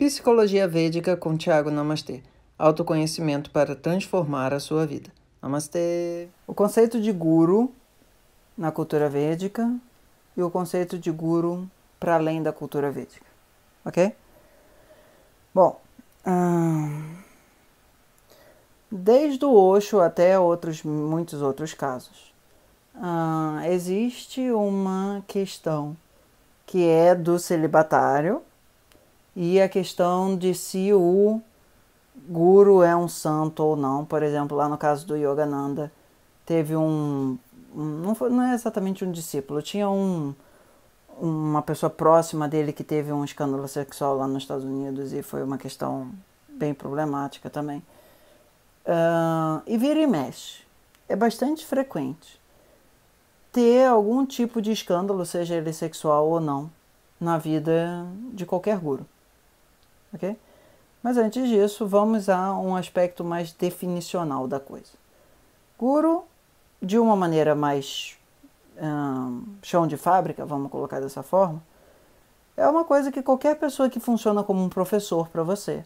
Psicologia Védica com Tiago Namastê. Autoconhecimento para transformar a sua vida. Namastê. O conceito de guru na cultura védica e o conceito de guru para além da cultura védica. Ok? Bom, hum, desde o Osho até outros, muitos outros casos, hum, existe uma questão que é do celibatário e a questão de se o guru é um santo ou não. Por exemplo, lá no caso do Yogananda, teve um. não, foi, não é exatamente um discípulo, tinha um, uma pessoa próxima dele que teve um escândalo sexual lá nos Estados Unidos e foi uma questão bem problemática também. Uh, e vira e mexe. É bastante frequente ter algum tipo de escândalo, seja ele sexual ou não, na vida de qualquer guru ok? Mas antes disso, vamos a um aspecto mais definicional da coisa. Guru, de uma maneira mais hum, chão de fábrica, vamos colocar dessa forma, é uma coisa que qualquer pessoa que funciona como um professor para você,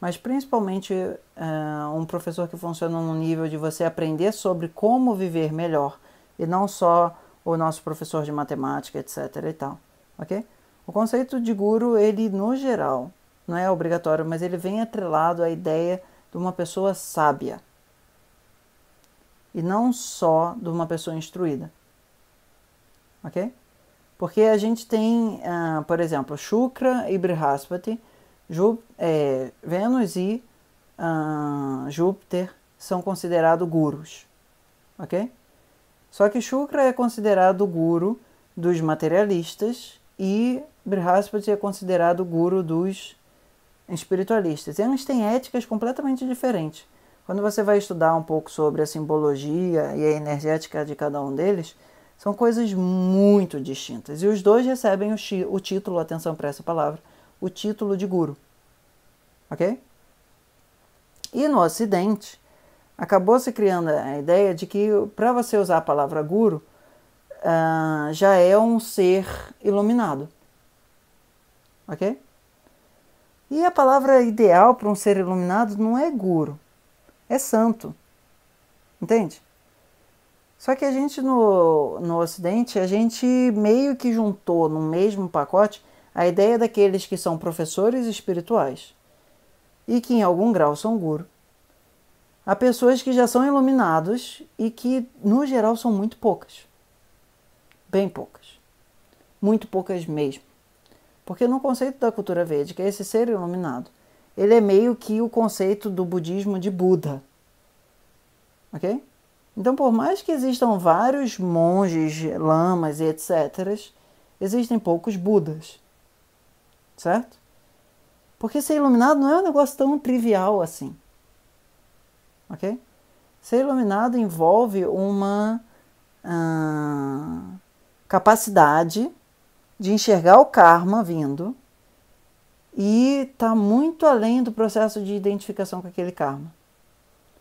mas principalmente hum, um professor que funciona no nível de você aprender sobre como viver melhor e não só o nosso professor de matemática, etc. E tal, ok? O conceito de guru, ele no geral não é obrigatório, mas ele vem atrelado à ideia de uma pessoa sábia e não só de uma pessoa instruída, ok? Porque a gente tem, uh, por exemplo, Shukra e Brihaspati, Jú, é, Vênus e uh, Júpiter são considerados gurus, ok? Só que Shukra é considerado guru dos materialistas e Brihaspati é considerado guru dos espiritualistas. E elas têm éticas completamente diferentes. Quando você vai estudar um pouco sobre a simbologia e a energética de cada um deles, são coisas muito distintas. E os dois recebem o, o título, atenção para essa palavra, o título de guru. Ok? E no Ocidente, acabou se criando a ideia de que para você usar a palavra guru, uh, já é um ser iluminado. Ok? E a palavra ideal para um ser iluminado não é guru, é santo. Entende? Só que a gente no, no Ocidente, a gente meio que juntou no mesmo pacote a ideia daqueles que são professores espirituais e que em algum grau são guru. Há pessoas que já são iluminados e que, no geral, são muito poucas. Bem poucas. Muito poucas mesmo. Porque no conceito da cultura védica, esse ser iluminado, ele é meio que o conceito do budismo de Buda. Ok? Então, por mais que existam vários monges, lamas e etc., existem poucos Budas. Certo? Porque ser iluminado não é um negócio tão trivial assim. Ok? Ser iluminado envolve uma ah, capacidade de enxergar o karma vindo e está muito além do processo de identificação com aquele karma.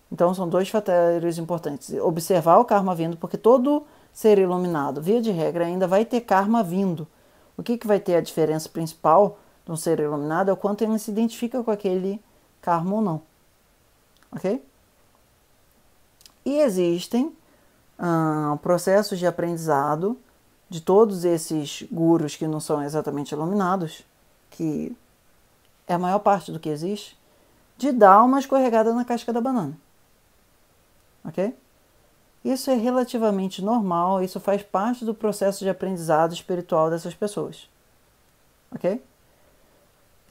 Então são dois fatores importantes: observar o karma vindo, porque todo ser iluminado, via de regra, ainda vai ter karma vindo. O que, que vai ter a diferença principal de um ser iluminado é o quanto ele se identifica com aquele karma ou não. Ok? E existem ah, processos de aprendizado de todos esses gurus que não são exatamente iluminados, que é a maior parte do que existe, de dar uma escorregada na casca da banana. Ok? Isso é relativamente normal, isso faz parte do processo de aprendizado espiritual dessas pessoas. Ok?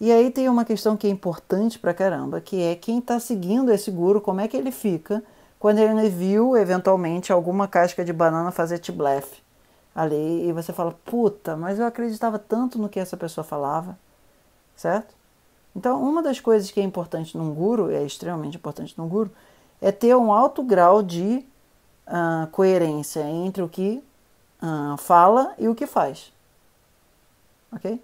E aí tem uma questão que é importante pra caramba, que é quem está seguindo esse guru, como é que ele fica quando ele viu, eventualmente, alguma casca de banana fazer tiblefe ali e você fala, puta, mas eu acreditava tanto no que essa pessoa falava, certo? Então, uma das coisas que é importante num guru, é extremamente importante num guru, é ter um alto grau de uh, coerência entre o que uh, fala e o que faz. Ok?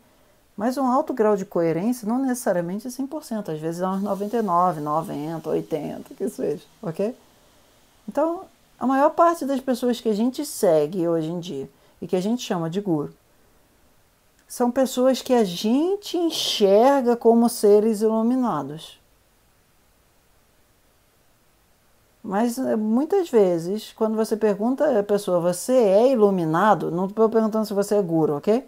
Mas um alto grau de coerência não necessariamente é 100%, às vezes é uns 99, 90, 80, que seja, ok? Então, a maior parte das pessoas que a gente segue hoje em dia e que a gente chama de guru são pessoas que a gente enxerga como seres iluminados. Mas eh, muitas vezes, quando você pergunta à pessoa, você é iluminado? Não estou perguntando se você é guru, ok?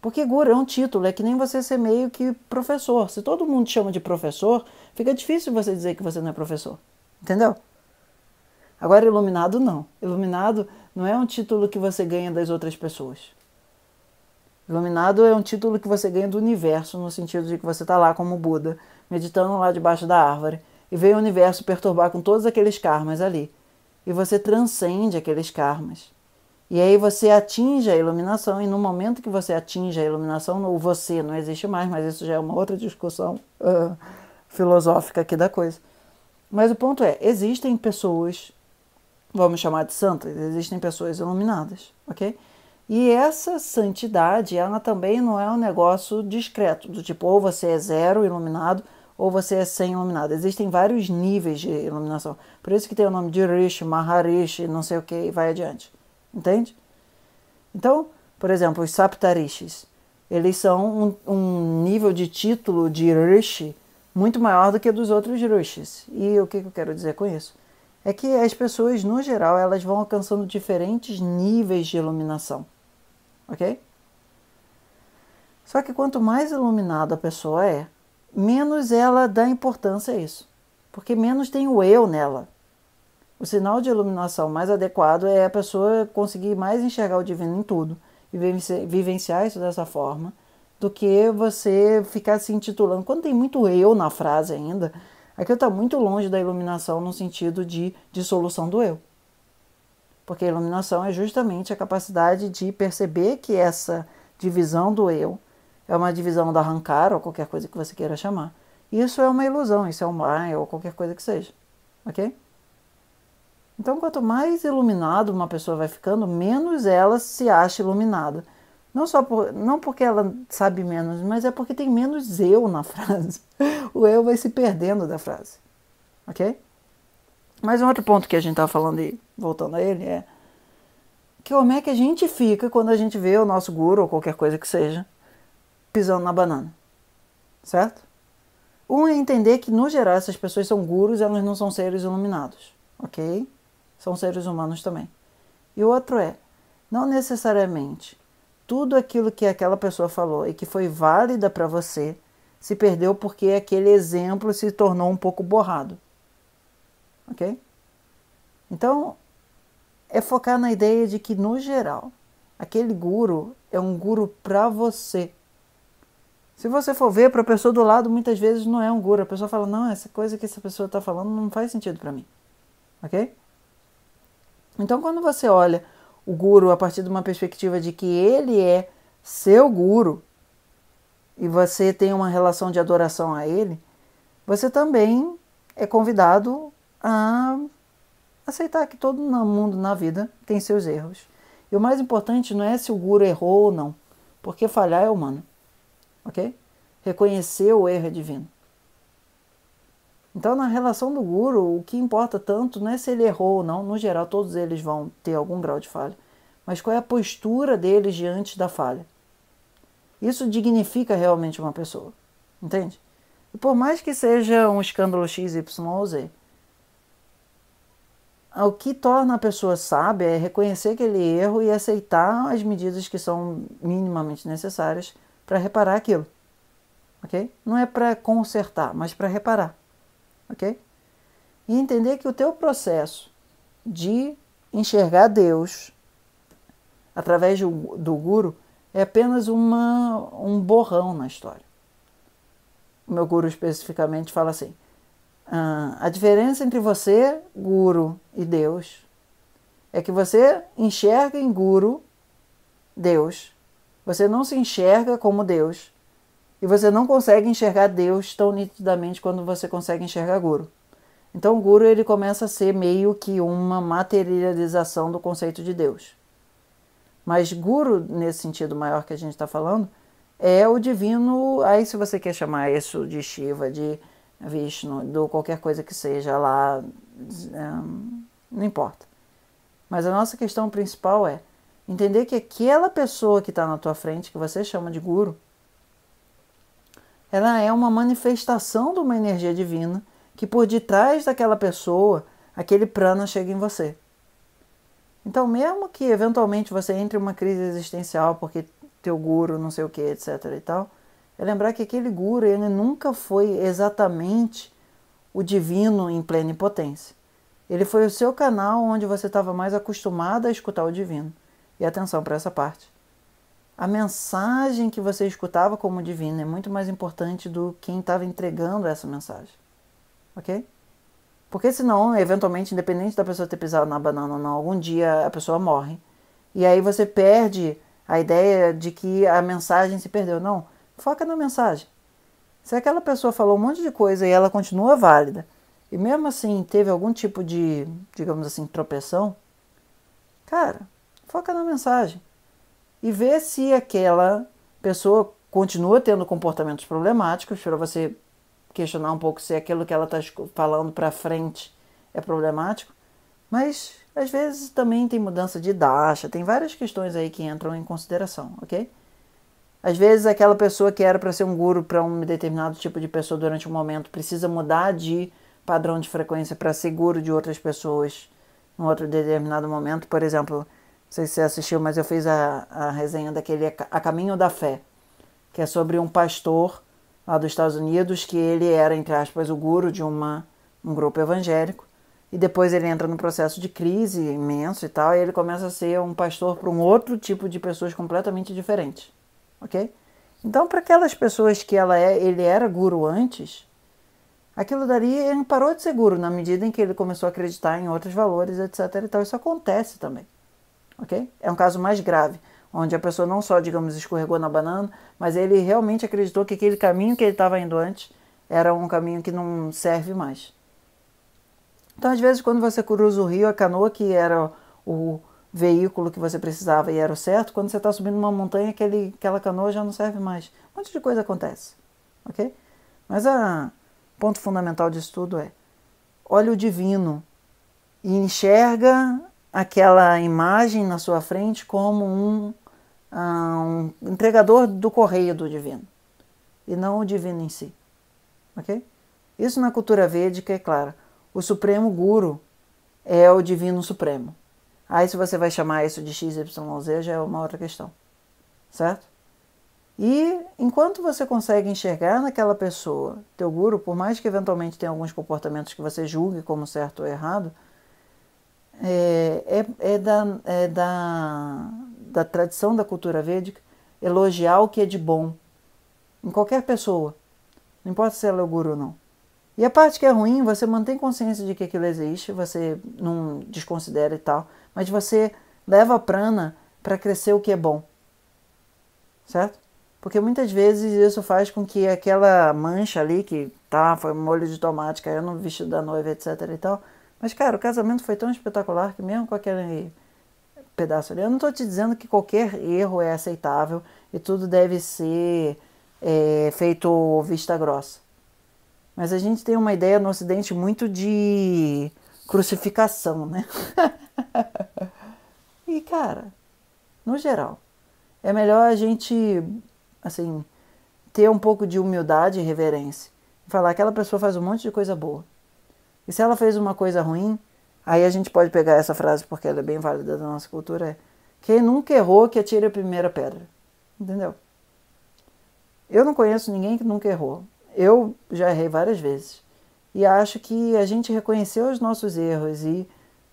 Porque guru é um título, é que nem você ser meio que professor. Se todo mundo chama de professor, fica difícil você dizer que você não é professor. Entendeu? Agora, iluminado não. Iluminado não é um título que você ganha das outras pessoas. Iluminado é um título que você ganha do universo, no sentido de que você está lá como Buda, meditando lá debaixo da árvore, e vem o universo perturbar com todos aqueles karmas ali. E você transcende aqueles karmas. E aí você atinge a iluminação, e no momento que você atinge a iluminação, o você não existe mais, mas isso já é uma outra discussão uh, filosófica aqui da coisa. Mas o ponto é: existem pessoas vamos chamar de santas, existem pessoas iluminadas, ok? E essa santidade, ela também não é um negócio discreto, do tipo ou você é zero iluminado ou você é sem iluminado. Existem vários níveis de iluminação. Por isso que tem o nome de Rishi, Maharishi, não sei o que, e vai adiante. Entende? Então, por exemplo, os Saptarishis, eles são um, um nível de título de Rishi muito maior do que dos outros Rishis. E o que eu quero dizer com isso? é que as pessoas, no geral, elas vão alcançando diferentes níveis de iluminação, ok? Só que quanto mais iluminada a pessoa é, menos ela dá importância a isso, porque menos tem o eu nela. O sinal de iluminação mais adequado é a pessoa conseguir mais enxergar o divino em tudo e vivenciar isso dessa forma, do que você ficar se intitulando. Quando tem muito eu na frase ainda, Aquilo é está muito longe da iluminação no sentido de dissolução do eu. Porque a iluminação é justamente a capacidade de perceber que essa divisão do eu é uma divisão da arrancar ou qualquer coisa que você queira chamar. Isso é uma ilusão, isso é um maia ou qualquer coisa que seja, ok? Então, quanto mais iluminado uma pessoa vai ficando, menos ela se acha iluminada. Não só por, não porque ela sabe menos, mas é porque tem menos eu na frase. O eu vai se perdendo da frase. OK? Mas um outro ponto que a gente estava falando e voltando a ele é que como é que a gente fica quando a gente vê o nosso guru ou qualquer coisa que seja pisando na banana, certo? Um é entender que no geral essas pessoas são gurus, elas não são seres iluminados, ok? São seres humanos também. E o outro é não necessariamente tudo aquilo que aquela pessoa falou e que foi válida para você se perdeu porque aquele exemplo se tornou um pouco borrado. Ok? Então, é focar na ideia de que, no geral, aquele guru é um guru para você. Se você for ver para a pessoa do lado, muitas vezes não é um guru. A pessoa fala: não, essa coisa que essa pessoa está falando não faz sentido para mim. Ok? Então, quando você olha o guru a partir de uma perspectiva de que ele é seu guru e você tem uma relação de adoração a ele, você também é convidado a aceitar que todo mundo na vida tem seus erros. E o mais importante não é se o guru errou ou não, porque falhar é humano, ok? Reconhecer o erro é divino. Então, na relação do guru, o que importa tanto não é se ele errou ou não, no geral, todos eles vão ter algum grau de falha, mas qual é a postura deles diante da falha. Isso dignifica realmente uma pessoa, entende? E por mais que seja um escândalo ou Z, o que torna a pessoa sábia é reconhecer aquele erro e aceitar as medidas que são minimamente necessárias para reparar aquilo. Ok? Não é para consertar, mas para reparar ok? E entender que o teu processo de enxergar Deus através do, do guru é apenas uma, um borrão na história. O meu guru especificamente fala assim: ah, a diferença entre você, guru, e Deus é que você enxerga em guru Deus. Você não se enxerga como Deus. E você não consegue enxergar Deus tão nitidamente quando você consegue enxergar Guru. Então o Guru ele começa a ser meio que uma materialização do conceito de Deus. Mas Guru, nesse sentido maior que a gente está falando, é o divino, aí se você quer chamar isso de Shiva, de Vishnu, do qualquer coisa que seja lá, hum, não importa. Mas a nossa questão principal é entender que aquela pessoa que está na tua frente, que você chama de Guru, ela é uma manifestação de uma energia divina que por detrás daquela pessoa, aquele prana chega em você. Então, mesmo que eventualmente você entre em uma crise existencial porque teu guru, não sei o que, etc e tal, é lembrar que aquele guru, ele nunca foi exatamente o divino em plena potência. Ele foi o seu canal onde você estava mais acostumado a escutar o divino. E atenção para essa parte a mensagem que você escutava como divina é muito mais importante do quem estava entregando essa mensagem. Ok? Porque senão, eventualmente, independente da pessoa ter pisado na banana ou não, algum dia a pessoa morre. E aí você perde a ideia de que a mensagem se perdeu. Não, foca na mensagem. Se aquela pessoa falou um monte de coisa e ela continua válida, e mesmo assim teve algum tipo de, digamos assim, tropeção, cara, foca na mensagem e ver se aquela pessoa continua tendo comportamentos problemáticos, para você questionar um pouco se aquilo que ela está falando para frente é problemático. Mas às vezes também tem mudança de idade, tem várias questões aí que entram em consideração, ok? Às vezes aquela pessoa que era para ser um guru para um determinado tipo de pessoa durante um momento precisa mudar de padrão de frequência para ser guru de outras pessoas em outro determinado momento, por exemplo sei se você assistiu, mas eu fiz a, a resenha daquele A Caminho da Fé, que é sobre um pastor lá dos Estados Unidos, que ele era, entre aspas, o guru de uma, um grupo evangélico, e depois ele entra num processo de crise imenso e tal, e ele começa a ser um pastor para um outro tipo de pessoas completamente diferentes, ok? Então, para aquelas pessoas que ela é, ele era guru antes, aquilo dali ele parou de ser guru na medida em que ele começou a acreditar em outros valores, etc. E tal. Isso acontece também ok? É um caso mais grave, onde a pessoa não só, digamos, escorregou na banana, mas ele realmente acreditou que aquele caminho que ele estava indo antes era um caminho que não serve mais. Então, às vezes, quando você cruza o rio, a canoa, que era o veículo que você precisava e era o certo, quando você está subindo uma montanha, aquele, aquela canoa já não serve mais. Um monte de coisa acontece, ok? Mas o ah, ponto fundamental disso tudo é, olha o divino e enxerga aquela imagem na sua frente como um, ah, um entregador do correio do divino e não o divino em si. Ok? Isso na cultura védica é claro. O Supremo Guru é o Divino Supremo. Aí se você vai chamar isso de XYZ já é uma outra questão, certo? E enquanto você consegue enxergar naquela pessoa, teu guru, por mais que eventualmente tenha alguns comportamentos que você julgue como certo ou errado, é, é, é, da, é da, da tradição da cultura védica elogiar o que é de bom em qualquer pessoa, não importa se é ela é o guru ou não. E a parte que é ruim, você mantém consciência de que aquilo existe, você não desconsidera e tal, mas você leva a prana para crescer o que é bom. Certo? Porque muitas vezes isso faz com que aquela mancha ali que tá, foi molho de tomate, caiu no vestido da noiva, etc e tal, mas, cara, o casamento foi tão espetacular que mesmo com aquele pedaço ali, eu não estou te dizendo que qualquer erro é aceitável e tudo deve ser é, feito vista grossa. Mas a gente tem uma ideia no Ocidente muito de crucificação, né? e, cara, no geral, é melhor a gente, assim, ter um pouco de humildade e reverência. Falar que aquela pessoa faz um monte de coisa boa. E se ela fez uma coisa ruim, aí a gente pode pegar essa frase porque ela é bem válida da nossa cultura, é quem nunca errou que atire a primeira pedra. Entendeu? Eu não conheço ninguém que nunca errou. Eu já errei várias vezes. E acho que a gente reconhecer os nossos erros e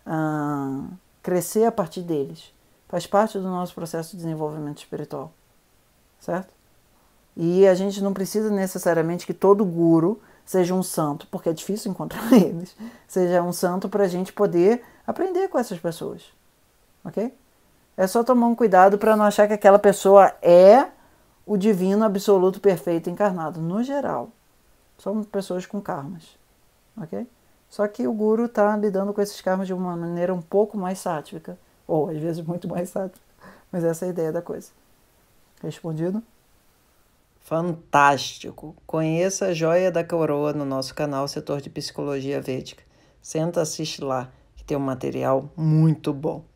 ah, crescer a partir deles faz parte do nosso processo de desenvolvimento espiritual. Certo? E a gente não precisa necessariamente que todo guru seja um santo, porque é difícil encontrar eles, seja um santo para a gente poder aprender com essas pessoas. Ok? É só tomar um cuidado para não achar que aquela pessoa é o divino absoluto perfeito encarnado. No geral, são pessoas com karmas. Ok? Só que o guru está lidando com esses karmas de uma maneira um pouco mais sátvica, ou às vezes muito mais sátvica. Mas essa é a ideia da coisa. Respondido? Fantástico! Conheça a Joia da Coroa no nosso canal Setor de Psicologia Védica. Senta, assiste lá, que tem um material muito bom.